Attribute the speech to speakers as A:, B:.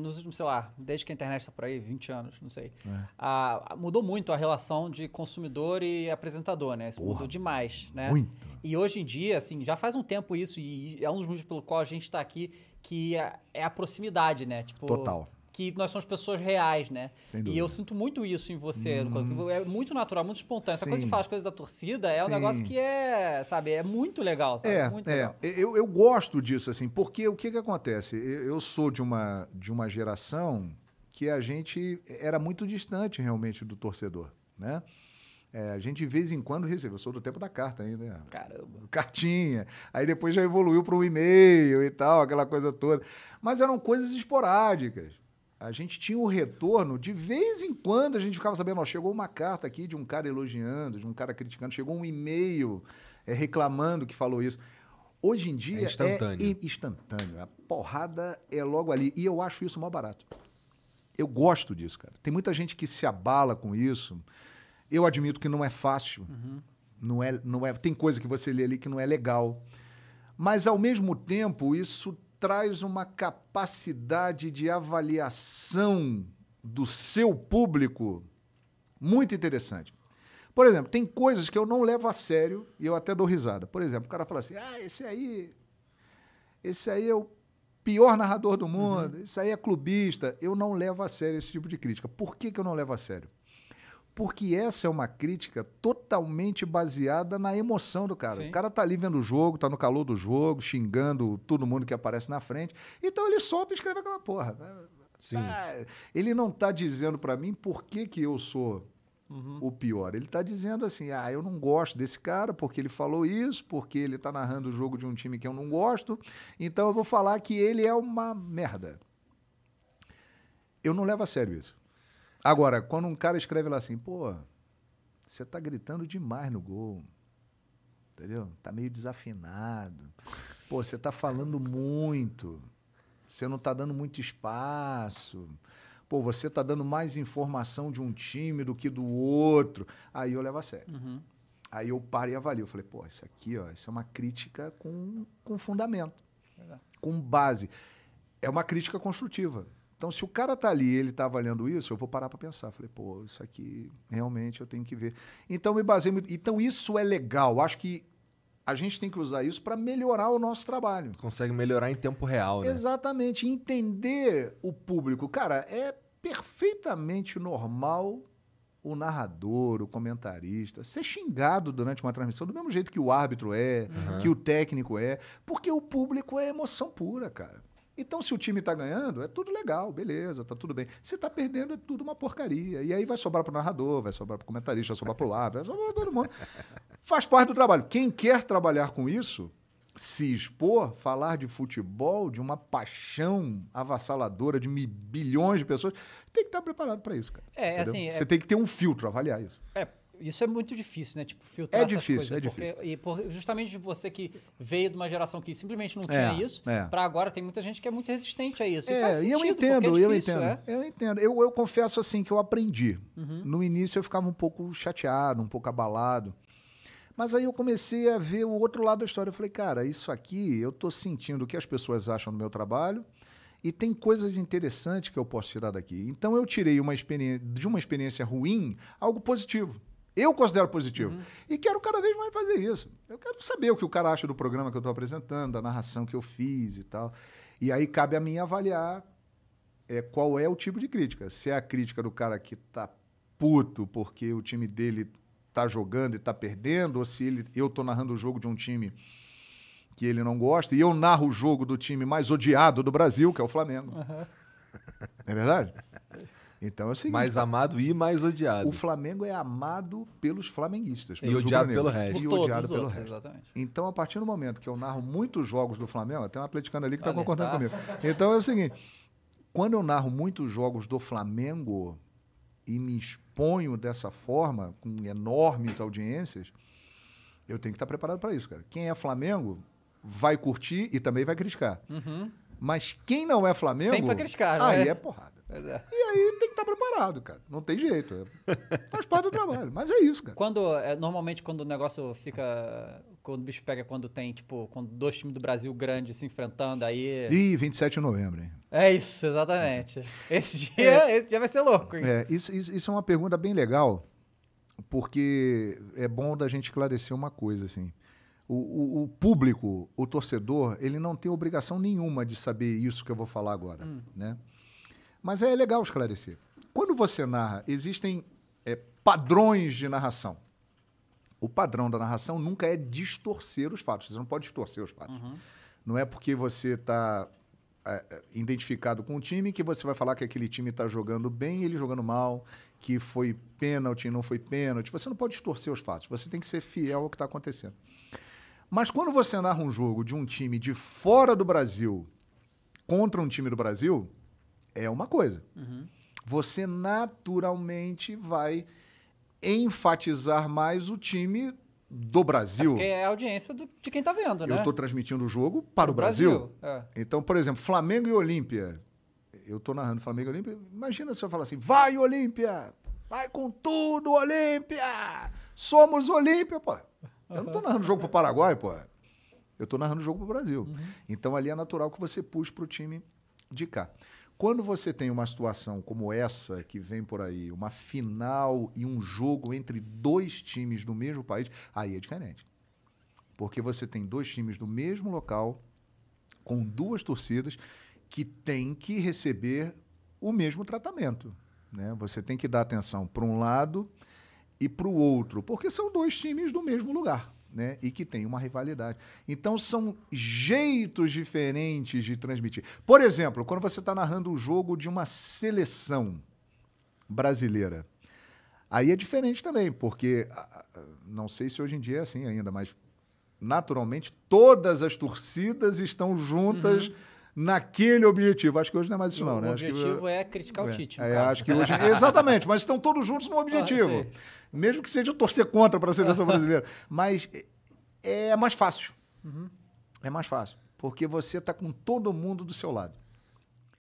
A: nos últimos, sei lá, desde que a internet está por aí, 20 anos, não sei, é. a, mudou muito a relação de consumidor e apresentador, né? Isso mudou demais, né? Muito. E hoje em dia, assim, já faz um tempo isso, e é um dos motivos pelo qual a gente está aqui, que é, é a proximidade, né? Tipo, Total que nós somos pessoas reais, né? E eu sinto muito isso em você. Hum. É muito natural, muito espontâneo. Sim. Essa coisa de falar as coisas da torcida é Sim. um negócio que é, sabe, é muito legal, sabe? É, muito é. legal.
B: Eu, eu gosto disso, assim, porque o que, que acontece? Eu sou de uma, de uma geração que a gente era muito distante realmente do torcedor, né? É, a gente de vez em quando recebeu. Eu sou do tempo da carta ainda. Né? Caramba. Cartinha. Aí depois já evoluiu para um e-mail e tal, aquela coisa toda. Mas eram coisas esporádicas a gente tinha o retorno, de vez em quando a gente ficava sabendo, ó, chegou uma carta aqui de um cara elogiando, de um cara criticando, chegou um e-mail é, reclamando que falou isso. Hoje em dia é instantâneo. é instantâneo. A porrada é logo ali. E eu acho isso mal barato. Eu gosto disso, cara. Tem muita gente que se abala com isso. Eu admito que não é fácil. Uhum. Não é, não é, tem coisa que você lê ali que não é legal. Mas, ao mesmo tempo, isso traz uma capacidade de avaliação do seu público muito interessante. Por exemplo, tem coisas que eu não levo a sério e eu até dou risada. Por exemplo, o cara fala assim: ah, esse aí. Esse aí é o pior narrador do mundo, uhum. esse aí é clubista. Eu não levo a sério esse tipo de crítica. Por que, que eu não levo a sério? Porque essa é uma crítica totalmente baseada na emoção do cara. Sim. O cara tá ali vendo o jogo, tá no calor do jogo, xingando todo mundo que aparece na frente. Então ele solta e escreve aquela porra. Sim. Ah, ele não tá dizendo para mim por que, que eu sou Uhum. o pior. Ele tá dizendo assim: ah, eu não gosto desse cara porque ele falou isso, porque ele tá narrando o jogo de um time que eu não gosto, então eu vou falar que ele é uma merda. Eu não levo a sério isso. Agora, quando um cara escreve lá assim, pô, você tá gritando demais no gol. Entendeu? Tá meio desafinado. Pô, você tá falando muito. Você não tá dando muito espaço. Pô, você tá dando mais informação de um time do que do outro. Aí eu levo a sério. Uhum. Aí eu paro e avalio. Eu falei, pô, isso aqui, ó, isso é uma crítica com, com fundamento, com base. É uma crítica construtiva. Então, se o cara tá ali ele tá avaliando isso, eu vou parar para pensar. Falei, pô, isso aqui realmente eu tenho que ver. Então, me basei Então, isso é legal. Acho que a gente tem que usar isso para melhorar o nosso trabalho. Consegue melhorar em tempo real, né? Exatamente. Entender o público. Cara, é perfeitamente normal o narrador, o comentarista, ser xingado durante uma transmissão, do mesmo jeito que o árbitro é, uhum. que o técnico é, porque o público é emoção pura, cara. Então, se o time está ganhando, é tudo legal, beleza, tá tudo bem. Se está perdendo, é tudo uma porcaria. E aí vai sobrar para o narrador, vai sobrar para o comentarista, vai sobrar para o lado, vai sobrar para todo mundo. Faz parte do trabalho. Quem quer trabalhar com isso, se expor, falar de futebol, de uma paixão avassaladora de bilhões de pessoas, tem que estar tá preparado para isso, cara. É, assim, é... Você tem que ter um filtro, avaliar isso.
A: É, isso é muito difícil, né? Tipo, filtrar é difícil, coisas, É difícil, E por, justamente você que veio de uma geração que simplesmente não tinha é, isso, é. para agora tem muita gente que é muito resistente a isso. É, e, sentido, é eu entendo, é difícil, eu entendo, é?
B: eu entendo. Eu, eu confesso assim que eu aprendi. Uhum. No início eu ficava um pouco chateado, um pouco abalado. Mas aí eu comecei a ver o outro lado da história. Eu falei, cara, isso aqui eu estou sentindo o que as pessoas acham do meu trabalho e tem coisas interessantes que eu posso tirar daqui. Então eu tirei uma de uma experiência ruim algo positivo. Eu considero positivo. Uhum. E quero cada vez mais fazer isso. Eu quero saber o que o cara acha do programa que eu estou apresentando, da narração que eu fiz e tal. E aí cabe a mim avaliar é, qual é o tipo de crítica. Se é a crítica do cara que tá puto porque o time dele tá jogando e tá perdendo, ou se ele, eu tô narrando o jogo de um time que ele não gosta, e eu narro o jogo do time mais odiado do Brasil, que é o Flamengo. Uhum. É verdade? Então é o seguinte. Mais amado e mais odiado. O Flamengo é amado pelos flamenguistas. Pelos e odiado pelo resto. E odiado pelo resto. Exatamente. Então, a partir do momento que eu narro muitos jogos do Flamengo, tem um atleticano ali que está concordando tá. comigo. Então é o seguinte: quando eu narro muitos jogos do Flamengo e me exponho dessa forma, com enormes audiências, eu tenho que estar preparado para isso, cara. Quem é Flamengo vai curtir e também vai criticar. Uhum. Mas quem não é Flamengo. Sempre pra criticar, né? Aí é, é porrada. É. E aí tem que estar tá preparado, cara. Não tem jeito. É, faz parte do trabalho.
A: Mas é isso, cara. Quando, é, normalmente, quando o negócio fica. Quando o bicho pega, quando tem, tipo, quando dois times do Brasil grandes se enfrentando, aí. Ih,
B: 27 de novembro, hein?
A: É isso, exatamente. É. Esse dia, é. esse dia vai ser louco, hein? É,
B: isso, isso, isso é uma pergunta bem legal, porque é bom da gente esclarecer uma coisa, assim. O, o, o, público, o torcedor, ele não tem obrigação nenhuma de saber isso que eu vou falar agora. Hum. Né? Mas é legal esclarecer. Quando você narra, existem é, padrões de narração. O padrão da narração nunca é distorcer os fatos. Você não pode distorcer os fatos. Uhum. Não é porque você está é, é, identificado com o time que você vai falar que aquele time está jogando bem e ele jogando mal, que foi pênalti e não foi pênalti. Você não pode distorcer os fatos. Você tem que ser fiel ao que está acontecendo. Mas quando você narra um jogo de um time de fora do Brasil contra um time do Brasil, é uma coisa. Uhum. Você naturalmente vai enfatizar mais o time do Brasil. É porque
A: é a audiência do, de quem tá vendo, né? Eu tô
B: transmitindo o jogo para o Brasil. Brasil. É. Então, por exemplo, Flamengo e Olímpia. Eu tô narrando Flamengo e Olímpia. Imagina se eu falar assim: vai, Olímpia! Vai com tudo, Olímpia! Somos Olímpia! Pô, eu não estou narrando jogo para o Paraguai, pô. Eu estou narrando jogo para o Brasil. Uhum. Então ali é natural que você puxe para o time de cá. Quando você tem uma situação como essa que vem por aí, uma final e um jogo entre dois times do mesmo país, aí é diferente. Porque você tem dois times do mesmo local, com duas torcidas, que têm que receber o mesmo tratamento. Né? Você tem que dar atenção para um lado e para o outro, porque são dois times do mesmo lugar. Né? E que tem uma rivalidade. Então são jeitos diferentes de transmitir. Por exemplo, quando você está narrando o um jogo de uma seleção brasileira, aí é diferente também, porque não sei se hoje em dia é assim ainda, mas naturalmente todas as torcidas estão juntas. Uhum naquele objetivo. Acho que hoje não é mais isso, não, o né? O objetivo que...
A: é criticar o é. Tite. É, acho que hoje.
B: Exatamente, mas estão todos juntos no objetivo. Ah, Mesmo que seja torcer contra para a seleção brasileira. Mas é mais fácil. Uhum. É mais fácil. Porque você está com todo mundo do seu lado.